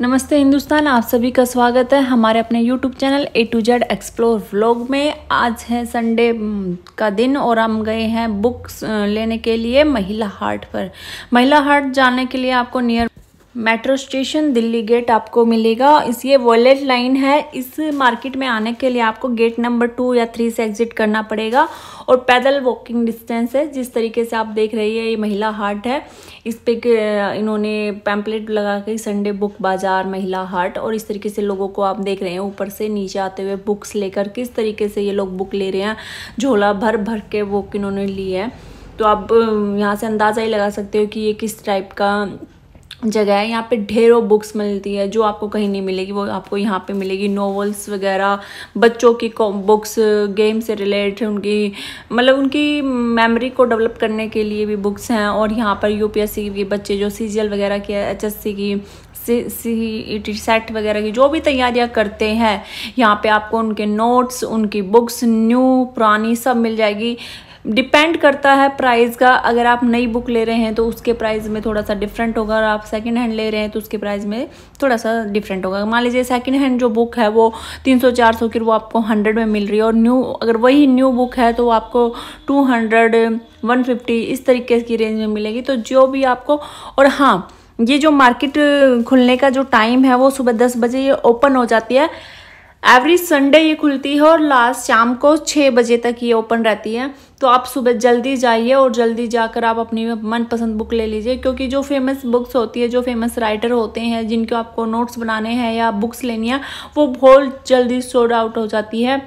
नमस्ते हिंदुस्तान आप सभी का स्वागत है हमारे अपने YouTube channel A to Z explore vlog में आज है संडे हम्म, का दिन और हम गए हैं बुक्स लेने के लिए महिला हाट पर महिला हाट जाने के लिए आपको near metro station Delhi gate आपको मिलेगा इस ये वॉलेट लाइन है इस मार्केट में आने के लिए आपको गेट नंबर टू या थ्री से एग्जिट करना पड़ेगा और पैदल वॉकिंग डिस्टेंस है जिस तरीके से आप देख रही है ये महिला हार्ट है इस पे इन्होंने पैम्पलेट लगा के संडे बुक बाज़ार महिला हार्ट और इस तरीके से लोगों को आप देख रहे हैं ऊपर से नीचे आते हुए बुक्स लेकर किस तरीके से ये लोग बुक ले रहे हैं झोला भर भर के बुक इन्होंने ली है तो आप यहाँ से अंदाज़ा ही लगा सकते हो कि ये किस टाइप का जगह है यहाँ पे ढेरों बुक्स मिलती है जो आपको कहीं नहीं मिलेगी वो आपको यहाँ पे मिलेगी नॉवल्स वगैरह बच्चों की बुक्स गेम से रिलेटेड उनकी मतलब उनकी मेमोरी को डेवलप करने के लिए भी बुक्स हैं और यहाँ पर यूपीएससी के बच्चे जो सी वगैरह एस एचएससी की सी सेट e वगैरह की जो भी तैयारियाँ करते हैं यहाँ पर आपको उनके नोट्स उनकी बुक्स न्यू पुरानी सब मिल जाएगी डिपेंड करता है प्राइस का अगर आप नई बुक ले रहे हैं तो उसके प्राइस में थोड़ा सा डिफरेंट होगा और आप सेकंड हैंड ले रहे हैं तो उसके प्राइस में थोड़ा सा डिफरेंट होगा मान लीजिए सेकंड हैंड जो बुक है वो 300 400 की वो आपको 100 में मिल रही है और न्यू अगर वही न्यू बुक है तो आपको 200 150 इस तरीके की रेंज में मिलेगी तो जो भी आपको और हाँ ये जो मार्केट खुलने का जो टाइम है वो सुबह दस बजे ये ओपन हो जाती है एवरी संडे ये खुलती है और लास्ट शाम को छः बजे तक ये ओपन रहती है तो आप सुबह जल्दी जाइए और जल्दी जाकर आप अपनी मनपसंद बुक ले लीजिए क्योंकि जो फेमस बुक्स होती है जो फेमस राइटर होते हैं जिनको आपको नोट्स बनाने हैं या बुक्स लेनी है वो बहुत जल्दी सोल्ड आउट हो जाती है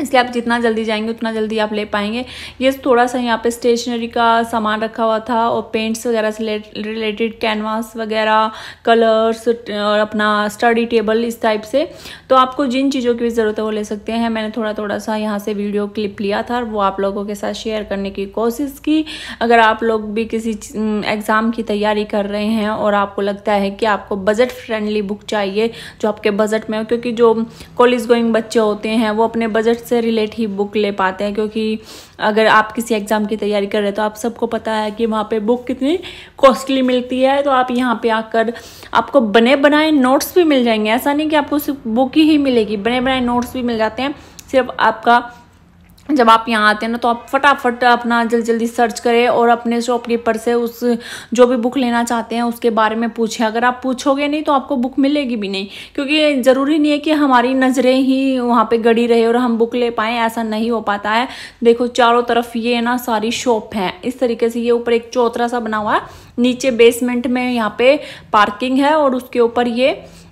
इसलिए आप जितना जल्दी जाएंगे उतना जल्दी आप ले पाएंगे ये थोड़ा सा यहाँ पे स्टेशनरी का सामान रखा हुआ था और पेंट्स वगैरह से रिलेटेड कैनवास वगैरह कलर्स और अपना स्टडी टेबल इस टाइप से तो आपको जिन चीज़ों की भी ज़रूरत है वो ले सकते हैं मैंने थोड़ा थोड़ा सा यहाँ से वीडियो क्लिप लिया था और वो आप लोगों के साथ शेयर करने की कोशिश की अगर आप लोग भी किसी एग्ज़ाम की तैयारी कर रहे हैं और आपको लगता है कि आपको बजट फ्रेंडली बुक चाहिए जो आपके बजट में हो क्योंकि जो कॉलेज गोइंग बच्चे होते हैं वो अपने बजट से रिलेट ही बुक ले पाते हैं क्योंकि अगर आप किसी एग्ज़ाम की तैयारी कर रहे हैं तो आप सबको पता है कि वहाँ पे बुक कितनी कॉस्टली मिलती है तो आप यहाँ पे आकर आपको बने बनाए नोट्स भी मिल जाएंगे ऐसा नहीं कि आपको सिर्फ बुक ही मिलेगी बने बनाए नोट्स भी मिल जाते हैं सिर्फ आपका जब आप यहाँ आते हैं ना तो आप फटाफट अपना जल्दी जल्दी सर्च करें और अपने शॉपकीपर से उस जो भी बुक लेना चाहते हैं उसके बारे में पूछें अगर आप पूछोगे नहीं तो आपको बुक मिलेगी भी नहीं क्योंकि ज़रूरी नहीं है कि हमारी नज़रें ही वहाँ पे गड़ी रहे और हम बुक ले पाएँ ऐसा नहीं हो पाता है देखो चारों तरफ ये ना सारी शॉप है इस तरीके से ये ऊपर एक चौथरा सा बना हुआ है नीचे बेसमेंट में यहाँ पे पार्किंग है और उसके ऊपर ये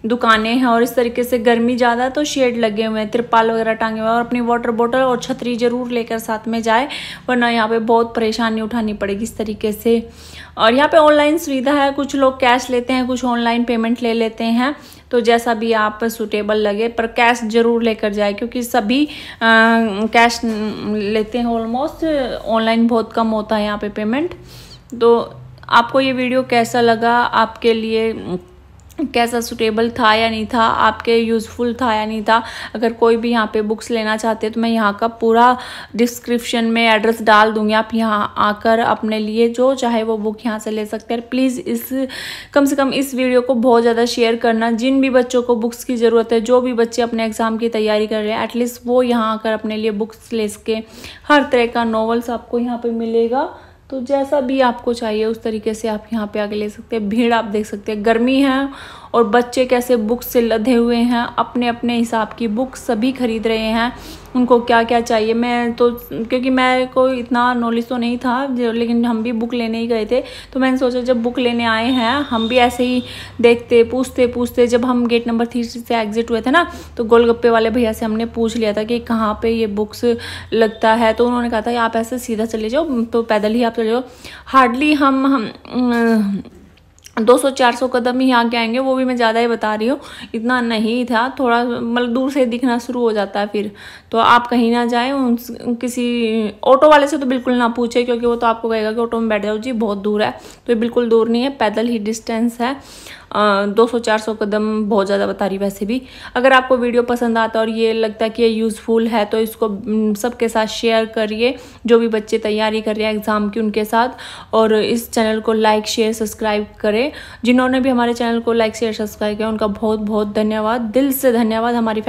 दुकानें हैं और इस तरीके से गर्मी ज़्यादा तो शेड लगे हुए हैं तिरपाल वगैरह टांगे हुए हैं और अपनी वाटर बॉटल और छतरी ज़रूर लेकर साथ में जाए वरना यहाँ पे बहुत परेशानी उठानी पड़ेगी इस तरीके से और यहाँ पे ऑनलाइन सुविधा है कुछ लोग कैश लेते हैं कुछ ऑनलाइन पेमेंट ले लेते हैं तो जैसा भी आप सुटेबल लगे पर कैश ज़रूर लेकर जाए क्योंकि सभी आ, कैश लेते हैं ऑलमोस्ट ऑनलाइन बहुत कम होता है यहाँ पे पेमेंट तो आपको ये वीडियो कैसा लगा आपके लिए कैसा सूटेबल था या नहीं था आपके यूज़फुल था या नहीं था अगर कोई भी यहाँ पे बुक्स लेना चाहते तो मैं यहाँ का पूरा डिस्क्रिप्शन में एड्रेस डाल दूँगी आप यहाँ आकर अपने लिए जो चाहे वो बुक यहाँ से ले सकते हैं प्लीज़ इस कम से कम इस वीडियो को बहुत ज़्यादा शेयर करना जिन भी बच्चों को बुक्स की ज़रूरत है जो भी बच्चे अपने एग्ज़ाम की तैयारी कर रहे हैं एटलीस्ट वो यहाँ आकर अपने लिए बुक्स ले सके हर तरह का नॉवल्स आपको यहाँ पर मिलेगा तो जैसा भी आपको चाहिए उस तरीके से आप यहाँ पे आके ले सकते हैं भीड़ आप देख सकते हैं गर्मी है और बच्चे कैसे बुक्स से लदे हुए हैं अपने अपने हिसाब की बुक सभी खरीद रहे हैं उनको क्या क्या चाहिए मैं तो क्योंकि मैं को इतना नॉलेज तो नहीं था लेकिन हम भी बुक लेने ही गए थे तो मैंने सोचा जब बुक लेने आए हैं हम भी ऐसे ही देखते पूछते पूछते जब हम गेट नंबर थ्री से एग्जिट हुए थे ना तो गोलगप्पे वाले भैया से हमने पूछ लिया था कि कहाँ पे ये बुक्स लगता है तो उन्होंने कहा था आप ऐसे सीधा चले जाओ तो पैदल ही आप चले जाओ हार्डली हम, हम 200 400 कदम ही आगे आएंगे वो भी मैं ज़्यादा ही बता रही हूँ इतना नहीं था थोड़ा मतलब दूर से दिखना शुरू हो जाता है फिर तो आप कहीं ना जाए उन किसी ऑटो वाले से तो बिल्कुल ना पूछे क्योंकि वो तो आपको कहेगा कि ऑटो में बैठ जाओ जी बहुत दूर है तो ये बिल्कुल दूर नहीं है पैदल ही डिस्टेंस है दो सौ चार सौ कदम बहुत ज़्यादा बता रही वैसे भी अगर आपको वीडियो पसंद आता और ये लगता है कि ये यूज़फुल है तो इसको सबके साथ शेयर करिए जो भी बच्चे तैयारी कर रहे हैं एग्ज़ाम की उनके साथ और इस चैनल को लाइक शेयर सब्सक्राइब करें जिन्होंने भी हमारे चैनल को लाइक शेयर सब्सक्राइब किया उनका बहुत बहुत धन्यवाद दिल से धन्यवाद हमारी